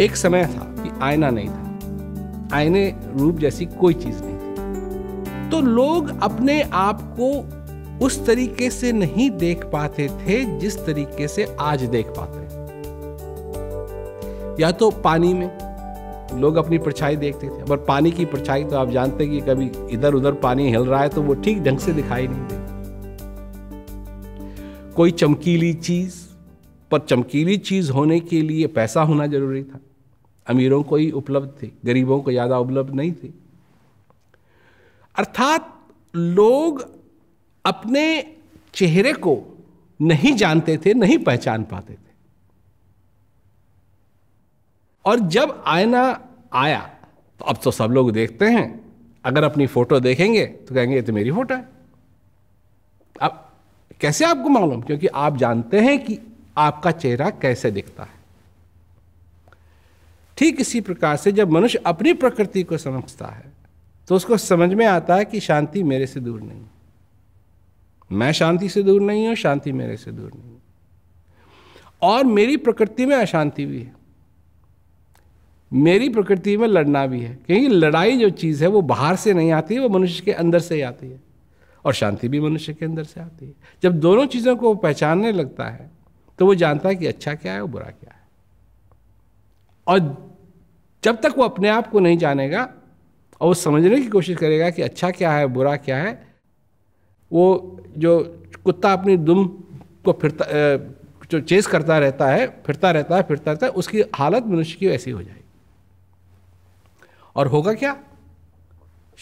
एक समय था कि आईना नहीं था आईने रूप जैसी कोई चीज नहीं थी तो लोग अपने आप को उस तरीके से नहीं देख पाते थे जिस तरीके से आज देख पाते या तो पानी में लोग अपनी परछाई देखते थे पर पानी की परछाई तो आप जानते हैं कि कभी इधर उधर पानी हिल रहा है तो वो ठीक ढंग से दिखाई नहीं देती कोई चमकीली चीज पर चमकीली चीज़ होने के लिए पैसा होना जरूरी था अमीरों को ही उपलब्ध थे गरीबों को ज़्यादा उपलब्ध नहीं थे अर्थात लोग अपने चेहरे को नहीं जानते थे नहीं पहचान पाते थे और जब आयना आया तो अब तो सब लोग देखते हैं अगर अपनी फोटो देखेंगे तो कहेंगे ये तो मेरी फोटो है अब कैसे आपको मालूम क्योंकि आप जानते हैं कि आपका चेहरा कैसे दिखता है ठीक इसी प्रकार से जब मनुष्य अपनी प्रकृति को समझता है तो उसको समझ में आता है कि शांति मेरे से दूर नहीं मैं शांति से दूर नहीं हूं शांति मेरे से दूर नहीं और मेरी प्रकृति में अशांति भी है मेरी प्रकृति में लड़ना भी है क्योंकि लड़ाई जो चीज़ है वो बाहर से नहीं आती है वो मनुष्य के अंदर से ही आती है और शांति भी मनुष्य के अंदर से आती है जब दोनों चीज़ों को पहचानने लगता है तो वो जानता है कि अच्छा क्या है और बुरा क्या है और जब तक वो अपने आप को नहीं जानेगा और वो समझने की कोशिश करेगा कि अच्छा क्या है बुरा क्या है वो जो कुत्ता अपनी दुम को फिरता जो चेस करता रहता है फिरता रहता है फिरता रहता है उसकी हालत मनुष्य की वैसी हो जाएगी और होगा क्या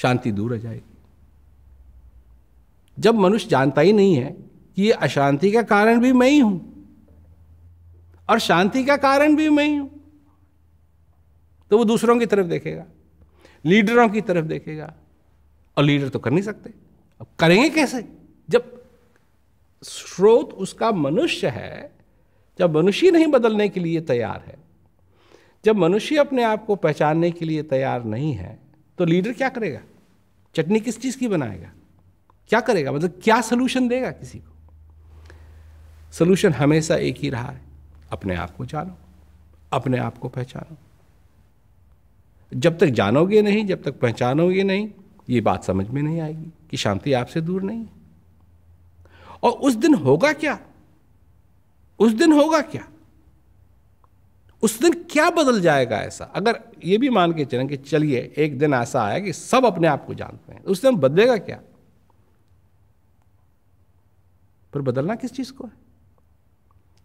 शांति दूर हो जाएगी जब मनुष्य जानता ही नहीं है कि ये अशांति का कारण भी मैं ही हूं और शांति का कारण भी मैं ही हूं तो वो दूसरों की तरफ देखेगा लीडरों की तरफ देखेगा और लीडर तो कर नहीं सकते अब करेंगे कैसे जब स्रोत उसका मनुष्य है जब मनुष्य नहीं बदलने के लिए तैयार है जब मनुष्य अपने आप को पहचानने के लिए तैयार नहीं है तो लीडर क्या करेगा चटनी किस चीज़ की बनाएगा क्या करेगा मतलब क्या सलूशन देगा किसी को सलूशन हमेशा एक ही रहा है अपने आप को जानो अपने आप को पहचानो जब तक जानोगे नहीं जब तक पहचानोगे नहीं ये बात समझ में नहीं आएगी कि शांति आपसे दूर नहीं है और उस दिन होगा क्या उस दिन होगा क्या उस दिन क्या बदल जाएगा ऐसा अगर ये भी मान के चलें कि चलिए एक दिन ऐसा आया कि सब अपने आप को जानते हैं उस दिन बदलेगा क्या पर बदलना किस चीज़ को है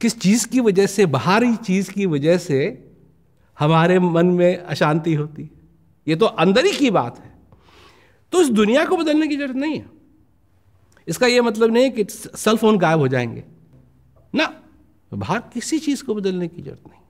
किस चीज़ की वजह से बाहरी चीज़ की वजह से हमारे मन में अशांति होती है ये तो अंदर ही की बात है तो इस दुनिया को बदलने की जरूरत नहीं है इसका यह मतलब नहीं कि सेल फोन गायब हो जाएंगे ना बाहर किसी चीज़ को बदलने की जरूरत नहीं